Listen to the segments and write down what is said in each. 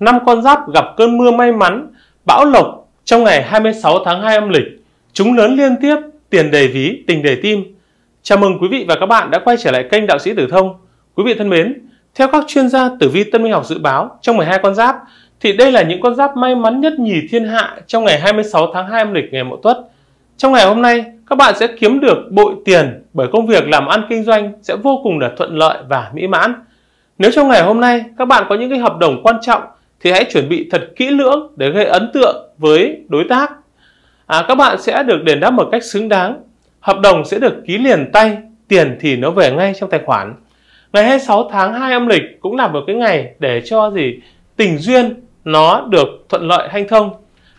năm con giáp gặp cơn mưa may mắn, bão lộc trong ngày 26 tháng 2 âm lịch. Chúng lớn liên tiếp, tiền đầy ví, tình đầy tim. Chào mừng quý vị và các bạn đã quay trở lại kênh Đạo sĩ Tử Thông. Quý vị thân mến, theo các chuyên gia tử vi Tân Minh học dự báo trong 12 con giáp thì đây là những con giáp may mắn nhất nhì thiên hạ trong ngày 26 tháng 2 âm lịch ngày Mậu Tuất. Trong ngày hôm nay, các bạn sẽ kiếm được bội tiền bởi công việc làm ăn kinh doanh sẽ vô cùng là thuận lợi và mỹ mãn. Nếu trong ngày hôm nay các bạn có những cái hợp đồng quan trọng thì hãy chuẩn bị thật kỹ lưỡng để gây ấn tượng với đối tác. À, các bạn sẽ được đền đáp một cách xứng đáng. Hợp đồng sẽ được ký liền tay, tiền thì nó về ngay trong tài khoản. Ngày 26 tháng 2 âm lịch cũng là một cái ngày để cho gì tình duyên nó được thuận lợi hanh thông.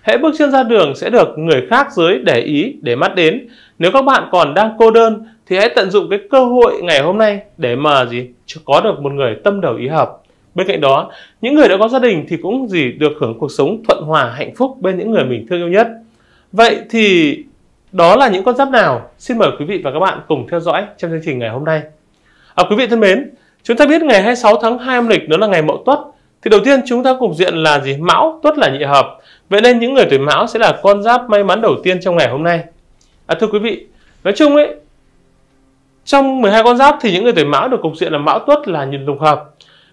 Hễ bước chân ra đường sẽ được người khác giới để ý, để mắt đến. Nếu các bạn còn đang cô đơn thì hãy tận dụng cái cơ hội ngày hôm nay để mà gì có được một người tâm đầu ý hợp. Bên cạnh đó, những người đã có gia đình thì cũng gì được hưởng cuộc sống thuận hòa hạnh phúc bên những người mình thương yêu nhất. Vậy thì đó là những con giáp nào? Xin mời quý vị và các bạn cùng theo dõi trong chương trình ngày hôm nay. À, quý vị thân mến, chúng ta biết ngày 26 tháng 2 âm lịch đó là ngày Mậu Tuất. Thì đầu tiên chúng ta cùng diện là gì? Mão, Tuất là nhị hợp. Vậy nên những người tuổi Mão sẽ là con giáp may mắn đầu tiên trong ngày hôm nay. À, thưa quý vị, nói chung ấy, trong 12 con giáp thì những người tuổi Mão được cục diện là Mão Tuất là nhìn lục hợp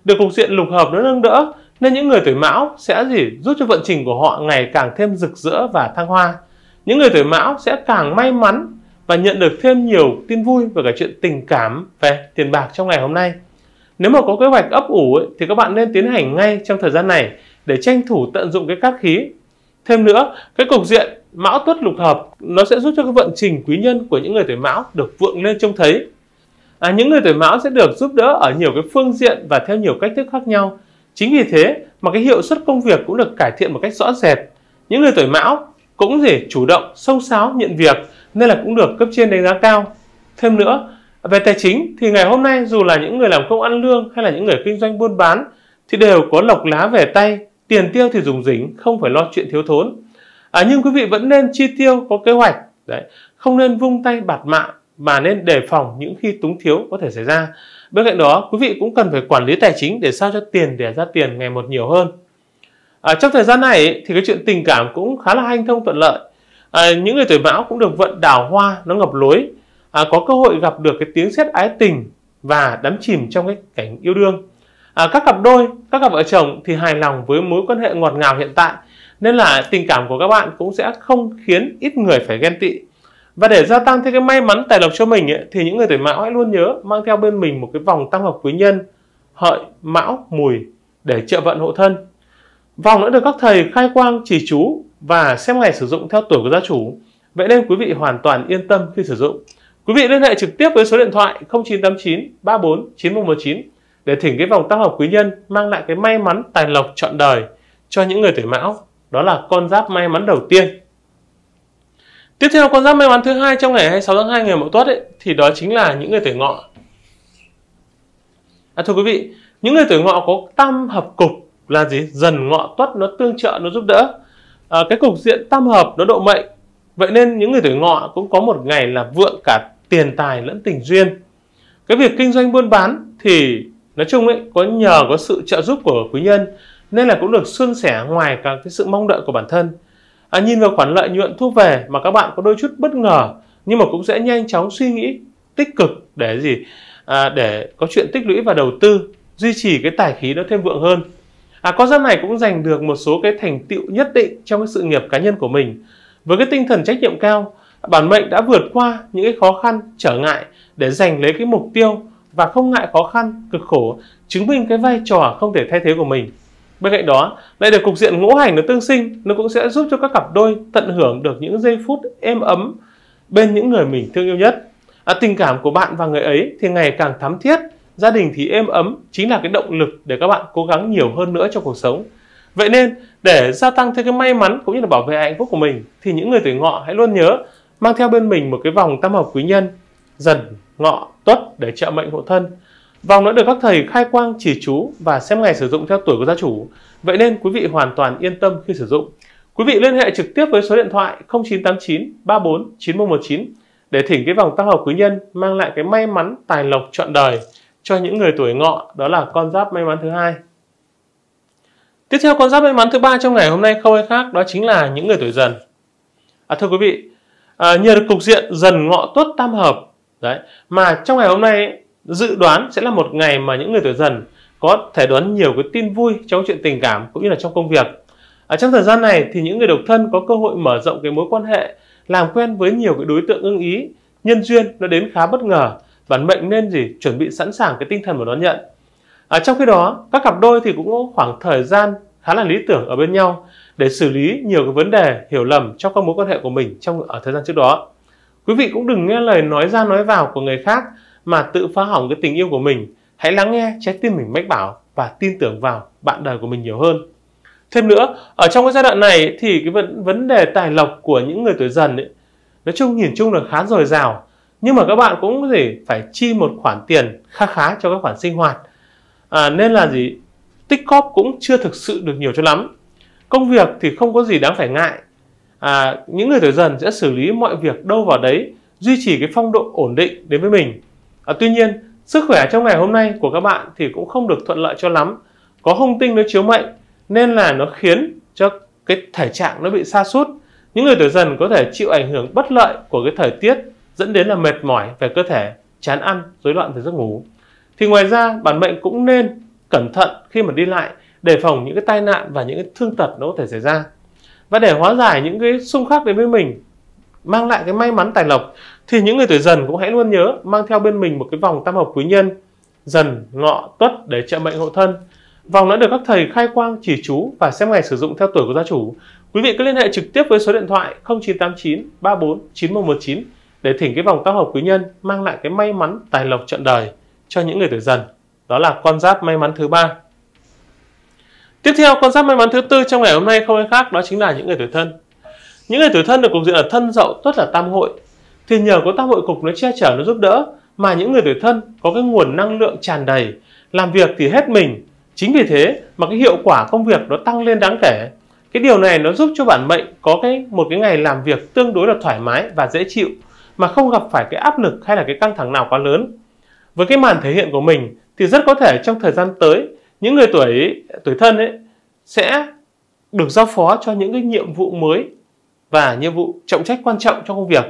được cục diện lục hợp nó nâng đỡ nên những người tuổi mão sẽ gì giúp cho vận trình của họ ngày càng thêm rực rỡ và thăng hoa những người tuổi mão sẽ càng may mắn và nhận được thêm nhiều tin vui về cả chuyện tình cảm về tiền bạc trong ngày hôm nay nếu mà có kế hoạch ấp ủ ấy, thì các bạn nên tiến hành ngay trong thời gian này để tranh thủ tận dụng cái cát khí thêm nữa cái cục diện mão tuất lục hợp nó sẽ giúp cho cái vận trình quý nhân của những người tuổi mão được vượng lên trông thấy à, những người tuổi mão sẽ được giúp đỡ ở nhiều cái phương diện và theo nhiều cách thức khác nhau chính vì thế mà cái hiệu suất công việc cũng được cải thiện một cách rõ rệt những người tuổi mão cũng dễ chủ động sâu sáo nhận việc nên là cũng được cấp trên đánh giá cao thêm nữa về tài chính thì ngày hôm nay dù là những người làm công ăn lương hay là những người kinh doanh buôn bán thì đều có lộc lá về tay tiền tiêu thì dùng dính không phải lo chuyện thiếu thốn à, nhưng quý vị vẫn nên chi tiêu có kế hoạch đấy không nên vung tay bạt mạng mà nên đề phòng những khi túng thiếu có thể xảy ra. Bên cạnh đó, quý vị cũng cần phải quản lý tài chính để sao cho tiền để ra tiền ngày một nhiều hơn. À, trong thời gian này thì cái chuyện tình cảm cũng khá là hanh thông thuận lợi. À, những người tuổi mão cũng được vận đào hoa nó ngập lối, à, có cơ hội gặp được cái tiếng sét ái tình và đắm chìm trong cái cảnh yêu đương. À, các cặp đôi, các cặp vợ chồng thì hài lòng với mối quan hệ ngọt ngào hiện tại nên là tình cảm của các bạn cũng sẽ không khiến ít người phải ghen tị và để gia tăng thêm cái may mắn tài lộc cho mình ấy, thì những người tuổi mão hãy luôn nhớ mang theo bên mình một cái vòng tăng hợp quý nhân hợi mão mùi để trợ vận hộ thân. Vòng đã được các thầy khai quang chỉ chú và xem ngày sử dụng theo tuổi của gia chủ. Vậy nên quý vị hoàn toàn yên tâm khi sử dụng. Quý vị liên hệ trực tiếp với số điện thoại 0989 34 9119 để thỉnh cái vòng tăng hợp quý nhân mang lại cái may mắn tài lộc trọn đời cho những người tuổi mão. Đó là con giáp may mắn đầu tiên Tiếp theo con giáp may mắn thứ hai trong ngày 26 tháng 2 ngày Mậu Tuất ấy, thì đó chính là những người tuổi ngọ. À, thưa quý vị, những người tuổi ngọ có tam hợp cục là gì? Dần ngọ tuất nó tương trợ, nó giúp đỡ. À, cái cục diện tam hợp nó độ mệnh. Vậy nên những người tuổi ngọ cũng có một ngày là vượng cả tiền tài lẫn tình duyên. Cái việc kinh doanh buôn bán thì nói chung ấy có nhờ có sự trợ giúp của quý nhân nên là cũng được suôn sẻ ngoài cả cái sự mong đợi của bản thân à, nhìn vào khoản lợi nhuận thu về mà các bạn có đôi chút bất ngờ nhưng mà cũng sẽ nhanh chóng suy nghĩ tích cực để gì à, để có chuyện tích lũy và đầu tư duy trì cái tài khí nó thêm vượng hơn à, con giáp này cũng giành được một số cái thành tựu nhất định trong cái sự nghiệp cá nhân của mình với cái tinh thần trách nhiệm cao bản mệnh đã vượt qua những cái khó khăn trở ngại để giành lấy cái mục tiêu và không ngại khó khăn cực khổ chứng minh cái vai trò không thể thay thế của mình Bên cạnh đó, lại được cục diện ngũ hành nó tương sinh, nó cũng sẽ giúp cho các cặp đôi tận hưởng được những giây phút êm ấm bên những người mình thương yêu nhất. À, tình cảm của bạn và người ấy thì ngày càng thắm thiết, gia đình thì êm ấm chính là cái động lực để các bạn cố gắng nhiều hơn nữa trong cuộc sống. Vậy nên, để gia tăng thêm cái may mắn cũng như là bảo vệ hạnh phúc của mình thì những người tuổi ngọ hãy luôn nhớ mang theo bên mình một cái vòng tam hợp quý nhân dần ngọ tuất để trợ mệnh hộ thân Vòng đã được các thầy khai quang chỉ chú và xem ngày sử dụng theo tuổi của gia chủ, vậy nên quý vị hoàn toàn yên tâm khi sử dụng. Quý vị liên hệ trực tiếp với số điện thoại 0989 34 9119 để thỉnh cái vòng tam hợp quý nhân mang lại cái may mắn tài lộc trọn đời cho những người tuổi ngọ, đó là con giáp may mắn thứ hai. Tiếp theo con giáp may mắn thứ ba trong ngày hôm nay không ai khác đó chính là những người tuổi dần. À, thưa quý vị, à, nhờ được cục diện dần ngọ tuất tam hợp đấy mà trong ngày hôm nay dự đoán sẽ là một ngày mà những người tuổi dần có thể đoán nhiều cái tin vui trong chuyện tình cảm cũng như là trong công việc ở trong thời gian này thì những người độc thân có cơ hội mở rộng cái mối quan hệ làm quen với nhiều cái đối tượng ưng ý nhân duyên nó đến khá bất ngờ và mệnh nên gì chuẩn bị sẵn sàng cái tinh thần mà đón nhận ở trong khi đó các cặp đôi thì cũng có khoảng thời gian khá là lý tưởng ở bên nhau để xử lý nhiều cái vấn đề hiểu lầm trong các mối quan hệ của mình trong ở thời gian trước đó quý vị cũng đừng nghe lời nói ra nói vào của người khác mà tự phá hỏng cái tình yêu của mình, hãy lắng nghe trái tim mình mách bảo và tin tưởng vào bạn đời của mình nhiều hơn. Thêm nữa, ở trong cái giai đoạn này thì cái vấn, vấn đề tài lộc của những người tuổi dần ấy, nói chung nhìn chung là khá dồi dào. Nhưng mà các bạn cũng có thể phải chi một khoản tiền khá khá cho các khoản sinh hoạt. À, nên là gì? Tích cóp cũng chưa thực sự được nhiều cho lắm. Công việc thì không có gì đáng phải ngại. À, những người tuổi dần sẽ xử lý mọi việc đâu vào đấy, duy trì cái phong độ ổn định đến với mình À, tuy nhiên, sức khỏe trong ngày hôm nay của các bạn thì cũng không được thuận lợi cho lắm. Có hung tinh nó chiếu mệnh nên là nó khiến cho cái thể trạng nó bị sa sút. Những người tuổi dần có thể chịu ảnh hưởng bất lợi của cái thời tiết dẫn đến là mệt mỏi về cơ thể, chán ăn, rối loạn về giấc ngủ. Thì ngoài ra, bản mệnh cũng nên cẩn thận khi mà đi lại để phòng những cái tai nạn và những cái thương tật nó có thể xảy ra. Và để hóa giải những cái xung khắc đến với mình mang lại cái may mắn tài lộc thì những người tuổi dần cũng hãy luôn nhớ mang theo bên mình một cái vòng tam hợp quý nhân dần ngọ tuất để trợ mệnh hộ thân vòng đã được các thầy khai quang chỉ chú và xem ngày sử dụng theo tuổi của gia chủ quý vị cứ liên hệ trực tiếp với số điện thoại 0989 34 9119 để thỉnh cái vòng tam hợp quý nhân mang lại cái may mắn tài lộc trọn đời cho những người tuổi dần đó là con giáp may mắn thứ ba tiếp theo con giáp may mắn thứ tư trong ngày hôm nay không ai khác đó chính là những người tuổi thân những người tuổi thân được cục diện ở thân dậu tuất là tam hội thì nhờ có tam hội cục nó che chở nó giúp đỡ mà những người tuổi thân có cái nguồn năng lượng tràn đầy làm việc thì hết mình chính vì thế mà cái hiệu quả công việc nó tăng lên đáng kể cái điều này nó giúp cho bản mệnh có cái một cái ngày làm việc tương đối là thoải mái và dễ chịu mà không gặp phải cái áp lực hay là cái căng thẳng nào quá lớn với cái màn thể hiện của mình thì rất có thể trong thời gian tới những người tuổi tuổi thân ấy sẽ được giao phó cho những cái nhiệm vụ mới và nhiệm vụ trọng trách quan trọng trong công việc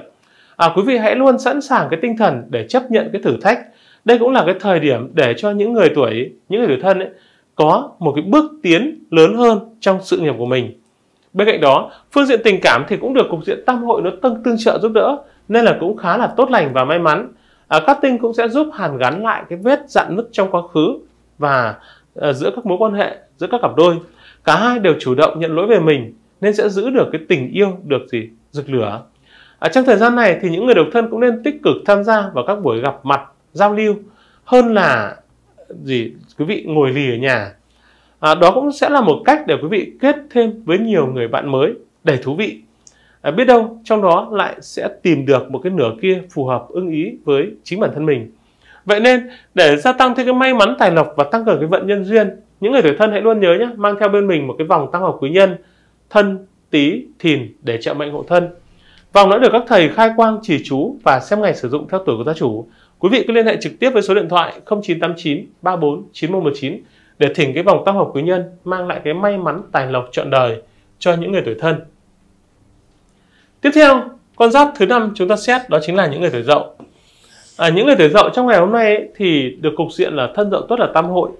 à, quý vị hãy luôn sẵn sàng cái tinh thần để chấp nhận cái thử thách đây cũng là cái thời điểm để cho những người tuổi những người tuổi thân ấy, có một cái bước tiến lớn hơn trong sự nghiệp của mình bên cạnh đó phương diện tình cảm thì cũng được cục diện tam hội nó tương tương trợ giúp đỡ nên là cũng khá là tốt lành và may mắn à, các tinh cũng sẽ giúp hàn gắn lại cái vết dạn nứt trong quá khứ và à, giữa các mối quan hệ giữa các cặp đôi cả hai đều chủ động nhận lỗi về mình nên sẽ giữ được cái tình yêu được gì rực lửa À, trong thời gian này thì những người độc thân cũng nên tích cực tham gia vào các buổi gặp mặt, giao lưu hơn là gì quý vị ngồi lì ở nhà. À, đó cũng sẽ là một cách để quý vị kết thêm với nhiều người bạn mới đầy thú vị. À, biết đâu trong đó lại sẽ tìm được một cái nửa kia phù hợp ưng ý với chính bản thân mình. Vậy nên để gia tăng thêm cái may mắn tài lộc và tăng cường cái vận nhân duyên, những người tuổi thân hãy luôn nhớ nhé, mang theo bên mình một cái vòng tăng hợp quý nhân thân, tý, thìn để trợ mệnh hộ thân. Vòng đã được các thầy khai quang chỉ chú và xem ngày sử dụng theo tuổi của gia chủ. Quý vị cứ liên hệ trực tiếp với số điện thoại 0989 34 9119 để thỉnh cái vòng tam hợp quý nhân mang lại cái may mắn tài lộc trọn đời cho những người tuổi thân. Tiếp theo, con giáp thứ năm chúng ta xét đó chính là những người tuổi dậu. À, những người tuổi dậu trong ngày hôm nay thì được cục diện là thân dậu tốt là tam hội.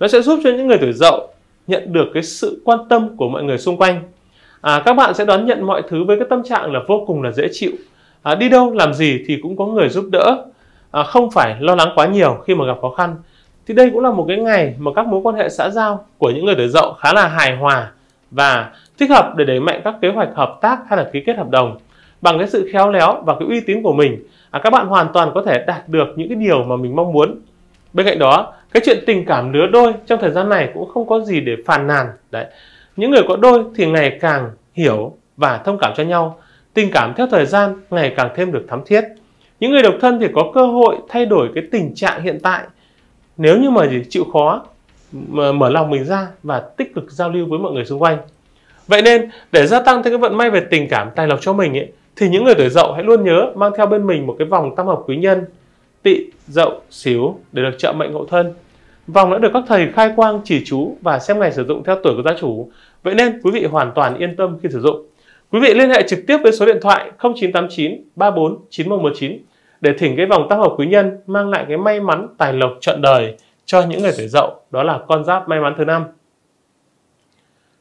Nó sẽ giúp cho những người tuổi dậu nhận được cái sự quan tâm của mọi người xung quanh à, các bạn sẽ đón nhận mọi thứ với cái tâm trạng là vô cùng là dễ chịu à, đi đâu làm gì thì cũng có người giúp đỡ à, không phải lo lắng quá nhiều khi mà gặp khó khăn thì đây cũng là một cái ngày mà các mối quan hệ xã giao của những người tuổi dậu khá là hài hòa và thích hợp để đẩy mạnh các kế hoạch hợp tác hay là ký kết hợp đồng bằng cái sự khéo léo và cái uy tín của mình à, các bạn hoàn toàn có thể đạt được những cái điều mà mình mong muốn bên cạnh đó cái chuyện tình cảm lứa đôi trong thời gian này cũng không có gì để phàn nàn đấy những người có đôi thì ngày càng hiểu và thông cảm cho nhau, tình cảm theo thời gian ngày càng thêm được thắm thiết. Những người độc thân thì có cơ hội thay đổi cái tình trạng hiện tại nếu như mà gì chịu khó mở lòng mình ra và tích cực giao lưu với mọi người xung quanh. Vậy nên để gia tăng thêm cái vận may về tình cảm tài lộc cho mình ấy, thì những người tuổi dậu hãy luôn nhớ mang theo bên mình một cái vòng tam hợp quý nhân tị dậu xíu để được trợ mệnh ngộ thân Vòng đã được các thầy khai quang chỉ chú và xem ngày sử dụng theo tuổi của gia chủ. Vậy nên quý vị hoàn toàn yên tâm khi sử dụng. Quý vị liên hệ trực tiếp với số điện thoại 0989 34 9119 để thỉnh cái vòng tam hợp quý nhân mang lại cái may mắn tài lộc trọn đời cho những người tuổi dậu, đó là con giáp may mắn thứ năm.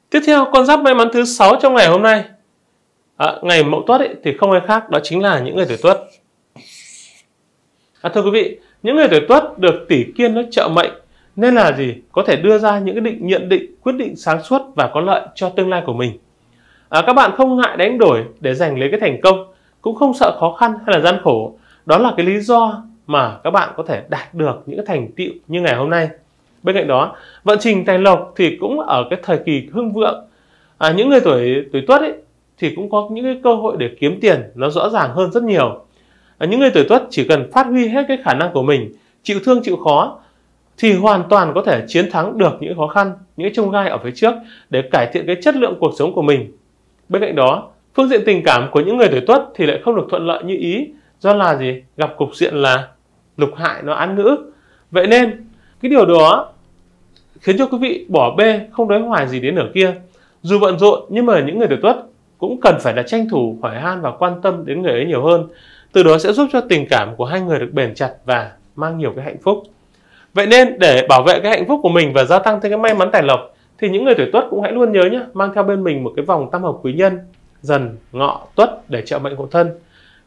Tiếp theo, con giáp may mắn thứ sáu trong ngày hôm nay. À, ngày mậu tuất thì không ai khác, đó chính là những người tuổi tuất. À, thưa quý vị, những người tuổi tuất được tỷ kiên nó trợ mệnh nên là gì có thể đưa ra những cái định nhận định quyết định sáng suốt và có lợi cho tương lai của mình à, các bạn không ngại đánh đổi để giành lấy cái thành công cũng không sợ khó khăn hay là gian khổ đó là cái lý do mà các bạn có thể đạt được những cái thành tựu như ngày hôm nay bên cạnh đó vận trình tài lộc thì cũng ở cái thời kỳ hưng vượng à, những người tuổi tuổi tuất ấy thì cũng có những cái cơ hội để kiếm tiền nó rõ ràng hơn rất nhiều à, những người tuổi tuất chỉ cần phát huy hết cái khả năng của mình chịu thương chịu khó thì hoàn toàn có thể chiến thắng được những khó khăn, những chông gai ở phía trước để cải thiện cái chất lượng cuộc sống của mình. Bên cạnh đó, phương diện tình cảm của những người tuổi tuất thì lại không được thuận lợi như ý do là gì? Gặp cục diện là lục hại nó ăn ngữ. Vậy nên cái điều đó khiến cho quý vị bỏ bê không đối hoài gì đến nửa kia. Dù bận rộn nhưng mà những người tuổi tuất cũng cần phải là tranh thủ hỏi han và quan tâm đến người ấy nhiều hơn. Từ đó sẽ giúp cho tình cảm của hai người được bền chặt và mang nhiều cái hạnh phúc. Vậy nên để bảo vệ cái hạnh phúc của mình và gia tăng thêm cái may mắn tài lộc thì những người tuổi Tuất cũng hãy luôn nhớ nhé, mang theo bên mình một cái vòng tam hợp quý nhân dần ngọ tuất để trợ mệnh hộ thân.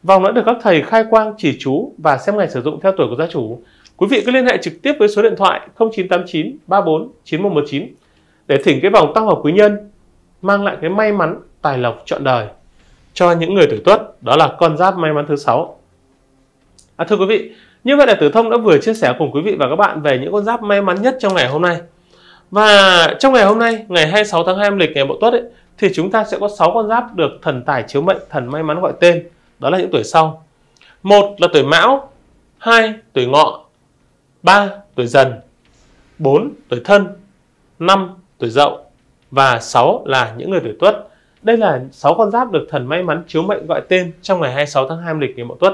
Vòng đã được các thầy khai quang chỉ chú và xem ngày sử dụng theo tuổi của gia chủ. Quý vị cứ liên hệ trực tiếp với số điện thoại 0989 34 9119 để thỉnh cái vòng tam hợp quý nhân mang lại cái may mắn tài lộc trọn đời cho những người tuổi Tuất, đó là con giáp may mắn thứ sáu. À, thưa quý vị, như vậy là Tử Thông đã vừa chia sẻ cùng quý vị và các bạn về những con giáp may mắn nhất trong ngày hôm nay. Và trong ngày hôm nay, ngày 26 tháng 2 âm lịch ngày Mậu Tuất ấy, thì chúng ta sẽ có 6 con giáp được thần tài chiếu mệnh, thần may mắn gọi tên, đó là những tuổi sau. Một là tuổi Mão, 2 tuổi Ngọ, 3 tuổi Dần, 4 tuổi Thân, 5 tuổi Dậu và 6 là những người tuổi Tuất. Đây là 6 con giáp được thần may mắn chiếu mệnh gọi tên trong ngày 26 tháng 2 âm lịch ngày Mậu Tuất.